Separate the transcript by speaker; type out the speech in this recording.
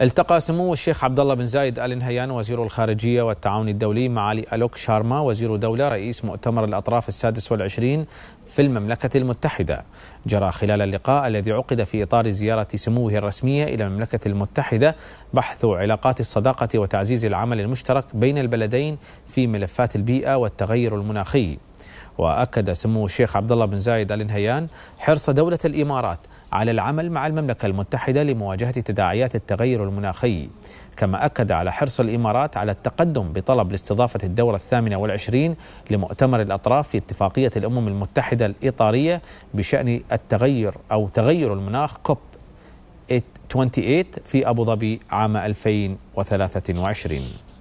Speaker 1: التقى سمو الشيخ عبد الله بن زايد ال نهيان وزير الخارجيه والتعاون الدولي معالي الوك شارما وزير دوله رئيس مؤتمر الاطراف السادس والعشرين في المملكه المتحده. جرى خلال اللقاء الذي عقد في اطار زياره سموه الرسميه الى المملكه المتحده بحث علاقات الصداقه وتعزيز العمل المشترك بين البلدين في ملفات البيئه والتغير المناخي. واكد سمو الشيخ عبد الله بن زايد ال نهيان حرص دوله الامارات على العمل مع المملكة المتحدة لمواجهة تداعيات التغير المناخي كما أكد على حرص الإمارات على التقدم بطلب لاستضافة الدورة الثامنة والعشرين لمؤتمر الأطراف في اتفاقية الأمم المتحدة الإطارية بشأن التغير أو تغير المناخ كوب 28 في أبو ظبي عام 2023